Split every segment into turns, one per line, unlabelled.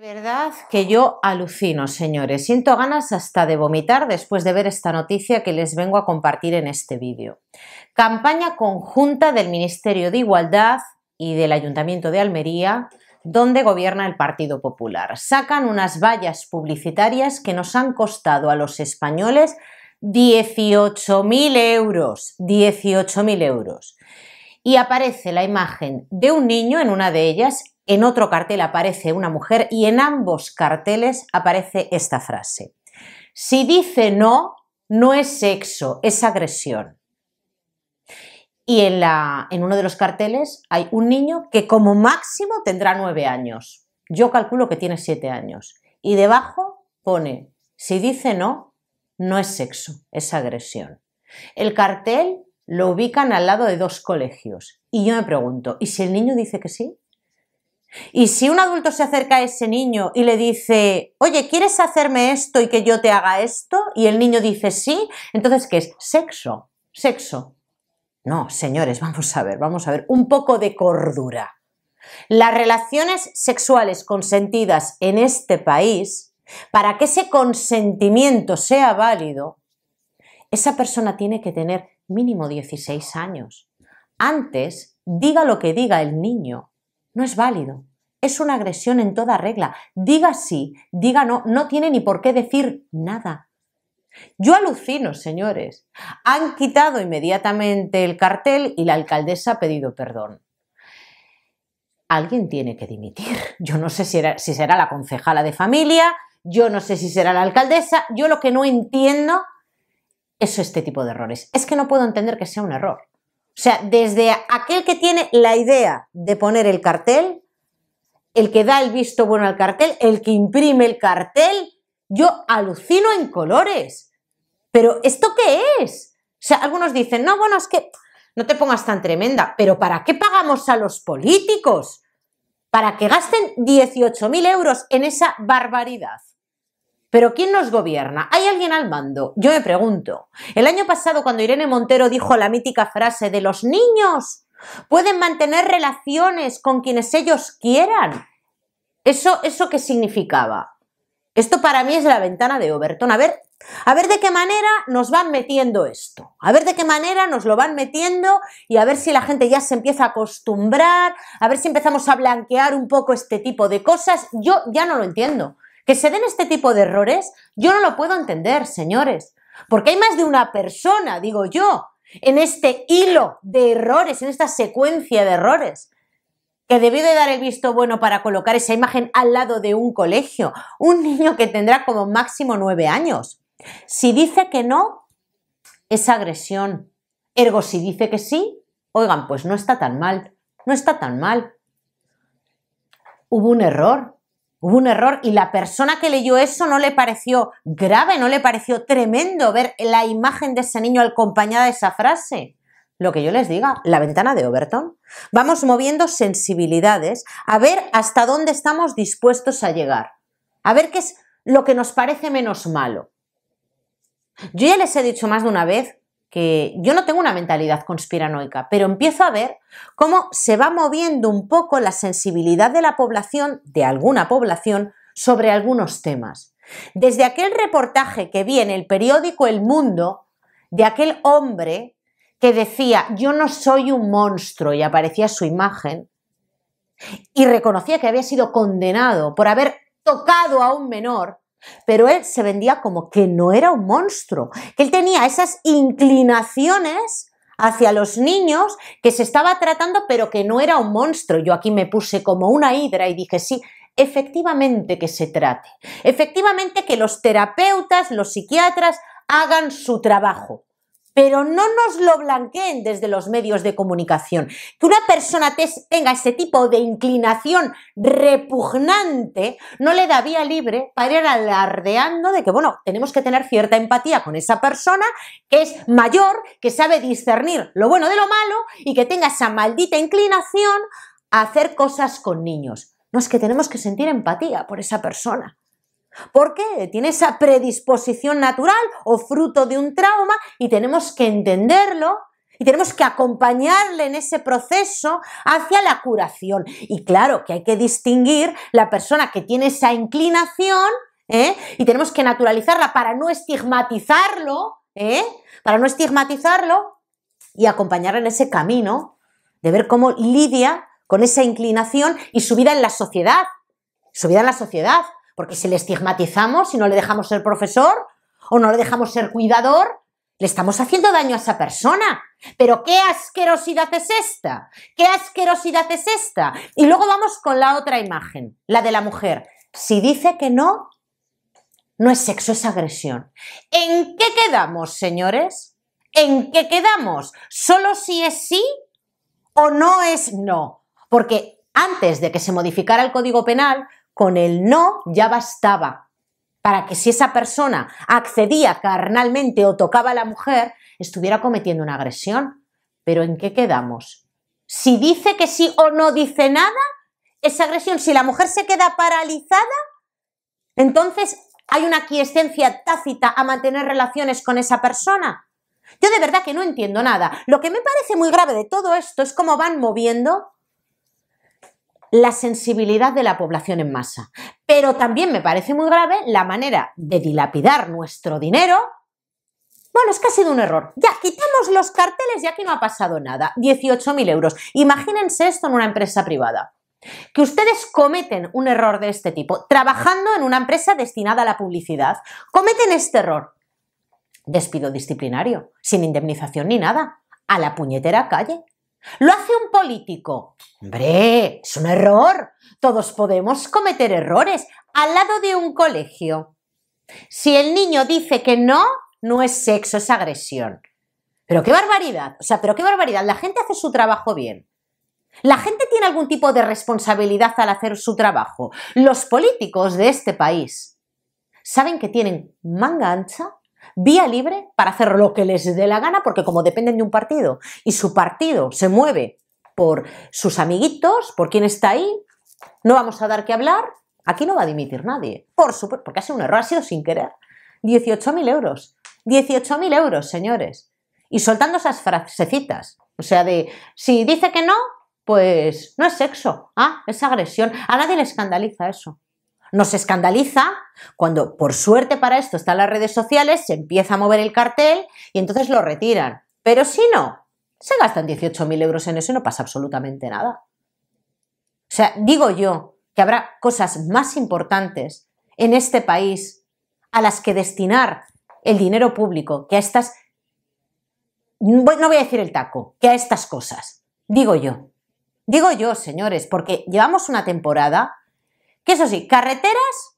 De verdad que yo alucino, señores. Siento ganas hasta de vomitar después de ver esta noticia que les vengo a compartir en este vídeo. Campaña conjunta del Ministerio de Igualdad y del Ayuntamiento de Almería, donde gobierna el Partido Popular. Sacan unas vallas publicitarias que nos han costado a los españoles 18.000 euros. 18.000 euros. Y aparece la imagen de un niño en una de ellas en otro cartel aparece una mujer y en ambos carteles aparece esta frase. Si dice no, no es sexo, es agresión. Y en, la, en uno de los carteles hay un niño que como máximo tendrá nueve años. Yo calculo que tiene siete años. Y debajo pone, si dice no, no es sexo, es agresión. El cartel lo ubican al lado de dos colegios. Y yo me pregunto, ¿y si el niño dice que sí? Y si un adulto se acerca a ese niño y le dice, oye, ¿quieres hacerme esto y que yo te haga esto? Y el niño dice sí, entonces ¿qué es? Sexo, sexo. No, señores, vamos a ver, vamos a ver, un poco de cordura. Las relaciones sexuales consentidas en este país, para que ese consentimiento sea válido, esa persona tiene que tener mínimo 16 años. Antes, diga lo que diga el niño, no es válido. Es una agresión en toda regla. Diga sí, diga no, no tiene ni por qué decir nada. Yo alucino, señores. Han quitado inmediatamente el cartel y la alcaldesa ha pedido perdón. Alguien tiene que dimitir. Yo no sé si, si será la concejala de familia, yo no sé si será la alcaldesa. Yo lo que no entiendo es este tipo de errores. Es que no puedo entender que sea un error. O sea, desde aquel que tiene la idea de poner el cartel, el que da el visto bueno al cartel, el que imprime el cartel, yo alucino en colores. Pero ¿esto qué es? O sea, algunos dicen, no, bueno, es que no te pongas tan tremenda, pero ¿para qué pagamos a los políticos? Para que gasten 18.000 euros en esa barbaridad. Pero ¿quién nos gobierna? ¿Hay alguien al mando? Yo me pregunto. El año pasado, cuando Irene Montero dijo la mítica frase de los niños pueden mantener relaciones con quienes ellos quieran. ¿Eso, eso qué significaba? Esto para mí es la ventana de Overton. A ver, a ver de qué manera nos van metiendo esto, a ver de qué manera nos lo van metiendo y a ver si la gente ya se empieza a acostumbrar, a ver si empezamos a blanquear un poco este tipo de cosas. Yo ya no lo entiendo. Que se den este tipo de errores, yo no lo puedo entender, señores. Porque hay más de una persona, digo yo, en este hilo de errores, en esta secuencia de errores, que debió de dar el visto bueno para colocar esa imagen al lado de un colegio, un niño que tendrá como máximo nueve años. Si dice que no, es agresión. Ergo, si dice que sí, oigan, pues no está tan mal, no está tan mal. Hubo un error, hubo un error y la persona que leyó eso no le pareció grave, no le pareció tremendo ver la imagen de ese niño acompañada de esa frase. Lo que yo les diga, la ventana de Overton. Vamos moviendo sensibilidades a ver hasta dónde estamos dispuestos a llegar, a ver qué es lo que nos parece menos malo. Yo ya les he dicho más de una vez que yo no tengo una mentalidad conspiranoica, pero empiezo a ver cómo se va moviendo un poco la sensibilidad de la población, de alguna población, sobre algunos temas. Desde aquel reportaje que vi en el periódico El Mundo, de aquel hombre que decía, yo no soy un monstruo, y aparecía su imagen, y reconocía que había sido condenado por haber tocado a un menor, pero él se vendía como que no era un monstruo, que él tenía esas inclinaciones hacia los niños que se estaba tratando, pero que no era un monstruo. Yo aquí me puse como una hidra y dije, sí, efectivamente que se trate, efectivamente que los terapeutas, los psiquiatras hagan su trabajo pero no nos lo blanqueen desde los medios de comunicación. Que una persona tenga ese tipo de inclinación repugnante no le da vía libre para ir alardeando de que, bueno, tenemos que tener cierta empatía con esa persona que es mayor, que sabe discernir lo bueno de lo malo y que tenga esa maldita inclinación a hacer cosas con niños. No es que tenemos que sentir empatía por esa persona. Porque qué? Tiene esa predisposición natural o fruto de un trauma y tenemos que entenderlo y tenemos que acompañarle en ese proceso hacia la curación. Y claro que hay que distinguir la persona que tiene esa inclinación ¿eh? y tenemos que naturalizarla para no estigmatizarlo, ¿eh? para no estigmatizarlo y acompañarla en ese camino de ver cómo lidia con esa inclinación y su vida en la sociedad. Su vida en la sociedad. Porque si le estigmatizamos, si no le dejamos ser profesor o no le dejamos ser cuidador, le estamos haciendo daño a esa persona. Pero qué asquerosidad es esta, qué asquerosidad es esta. Y luego vamos con la otra imagen, la de la mujer. Si dice que no, no es sexo, es agresión. ¿En qué quedamos, señores? ¿En qué quedamos? ¿Solo si es sí o no es no? Porque antes de que se modificara el Código Penal, con el no ya bastaba para que si esa persona accedía carnalmente o tocaba a la mujer, estuviera cometiendo una agresión. Pero ¿en qué quedamos? Si dice que sí o no dice nada, esa agresión, si la mujer se queda paralizada, entonces hay una quiescencia tácita a mantener relaciones con esa persona. Yo de verdad que no entiendo nada. Lo que me parece muy grave de todo esto es cómo van moviendo la sensibilidad de la población en masa. Pero también me parece muy grave la manera de dilapidar nuestro dinero. Bueno, es que ha sido un error. Ya, quitamos los carteles ya que no ha pasado nada. 18.000 euros. Imagínense esto en una empresa privada. Que ustedes cometen un error de este tipo, trabajando en una empresa destinada a la publicidad, cometen este error. Despido disciplinario, sin indemnización ni nada, a la puñetera calle. Lo hace un político. Hombre, es un error. Todos podemos cometer errores al lado de un colegio. Si el niño dice que no, no es sexo, es agresión. Pero qué barbaridad. O sea, pero qué barbaridad. La gente hace su trabajo bien. La gente tiene algún tipo de responsabilidad al hacer su trabajo. Los políticos de este país saben que tienen manga ancha vía libre para hacer lo que les dé la gana, porque como dependen de un partido y su partido se mueve por sus amiguitos, por quien está ahí, no vamos a dar que hablar, aquí no va a dimitir nadie, por supuesto, porque ha sido un error, ha sido sin querer. 18.000 euros, 18.000 euros, señores. Y soltando esas frasecitas, o sea, de si dice que no, pues no es sexo, ah, es agresión. A nadie le escandaliza eso. Nos escandaliza cuando, por suerte para esto, están las redes sociales, se empieza a mover el cartel y entonces lo retiran. Pero si no, se gastan 18.000 euros en eso y no pasa absolutamente nada. O sea, digo yo que habrá cosas más importantes en este país a las que destinar el dinero público que a estas... No voy a decir el taco, que a estas cosas. Digo yo. Digo yo, señores, porque llevamos una temporada que eso sí, carreteras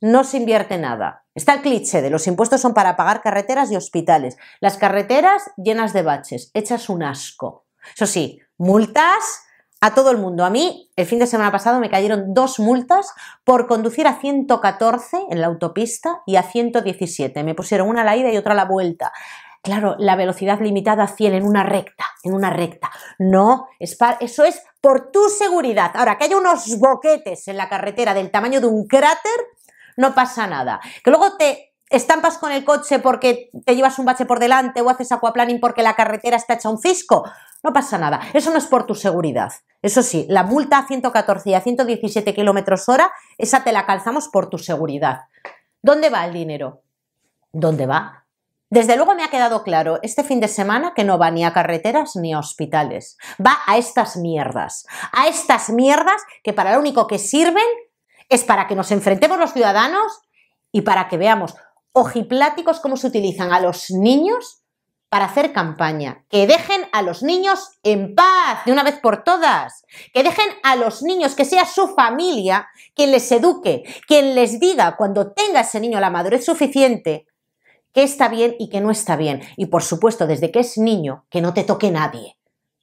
no se invierte nada. Está el cliché de los impuestos son para pagar carreteras y hospitales. Las carreteras llenas de baches, hechas un asco. Eso sí, multas a todo el mundo. A mí, el fin de semana pasado me cayeron dos multas por conducir a 114 en la autopista y a 117. Me pusieron una a la ida y otra a la vuelta. Claro, la velocidad limitada a 100 en una recta, en una recta. No, eso es por tu seguridad. Ahora, que haya unos boquetes en la carretera del tamaño de un cráter, no pasa nada. Que luego te estampas con el coche porque te llevas un bache por delante o haces aquaplaning porque la carretera está hecha un fisco, no pasa nada. Eso no es por tu seguridad. Eso sí, la multa a 114 y a 117 kilómetros hora, esa te la calzamos por tu seguridad. ¿Dónde va el dinero? ¿Dónde va? Desde luego me ha quedado claro este fin de semana que no va ni a carreteras ni a hospitales. Va a estas mierdas. A estas mierdas que para lo único que sirven es para que nos enfrentemos los ciudadanos y para que veamos ojipláticos cómo se utilizan a los niños para hacer campaña. Que dejen a los niños en paz de una vez por todas. Que dejen a los niños, que sea su familia quien les eduque, quien les diga cuando tenga ese niño la madurez suficiente ...que está bien y que no está bien. Y por supuesto, desde que es niño, que no te toque nadie.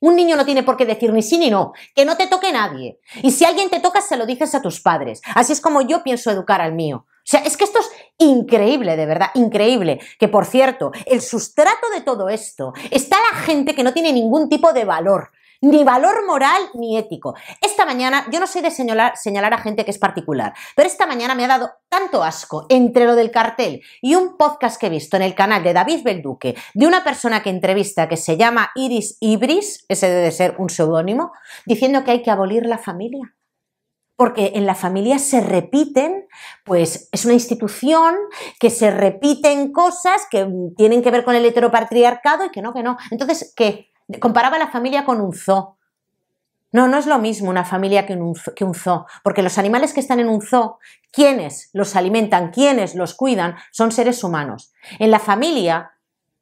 Un niño no tiene por qué decir ni sí ni no, que no te toque nadie. Y si alguien te toca, se lo dices a tus padres. Así es como yo pienso educar al mío. O sea, es que esto es increíble, de verdad, increíble. Que por cierto, el sustrato de todo esto está la gente que no tiene ningún tipo de valor, ni valor moral ni ético. Esta mañana, yo no soy de señalar, señalar a gente que es particular, pero esta mañana me ha dado tanto asco entre lo del cartel y un podcast que he visto en el canal de David Belduque, de una persona que entrevista que se llama Iris Ibris, ese debe ser un seudónimo, diciendo que hay que abolir la familia porque en la familia se repiten, pues es una institución que se repiten cosas que tienen que ver con el heteropatriarcado y que no, que no. Entonces, ¿qué? comparaba la familia con un zoo. No, no es lo mismo una familia que un, que un zoo, porque los animales que están en un zoo, quienes los alimentan, quienes los cuidan, son seres humanos. En la familia,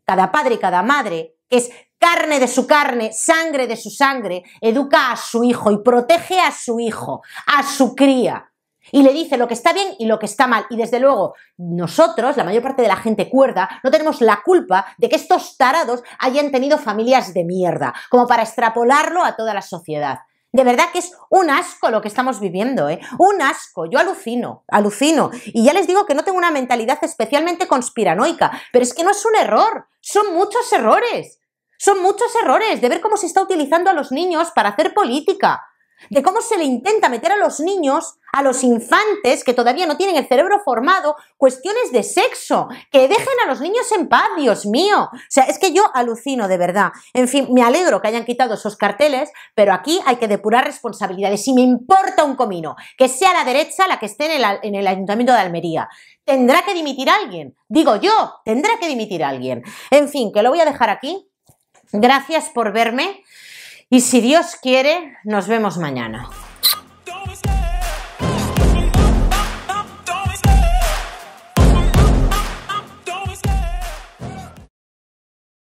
cada padre y cada madre es carne de su carne, sangre de su sangre, educa a su hijo y protege a su hijo, a su cría y le dice lo que está bien y lo que está mal. Y desde luego, nosotros, la mayor parte de la gente cuerda, no tenemos la culpa de que estos tarados hayan tenido familias de mierda, como para extrapolarlo a toda la sociedad. De verdad que es un asco lo que estamos viviendo, ¿eh? Un asco. Yo alucino, alucino. Y ya les digo que no tengo una mentalidad especialmente conspiranoica, pero es que no es un error, son muchos errores. Son muchos errores de ver cómo se está utilizando a los niños para hacer política de cómo se le intenta meter a los niños, a los infantes que todavía no tienen el cerebro formado, cuestiones de sexo, que dejen a los niños en paz, Dios mío. O sea, es que yo alucino de verdad. En fin, me alegro que hayan quitado esos carteles, pero aquí hay que depurar responsabilidades. Y me importa un comino, que sea la derecha la que esté en el, en el ayuntamiento de Almería. Tendrá que dimitir alguien, digo yo, tendrá que dimitir alguien. En fin, que lo voy a dejar aquí. Gracias por verme. Y si Dios quiere, nos vemos mañana.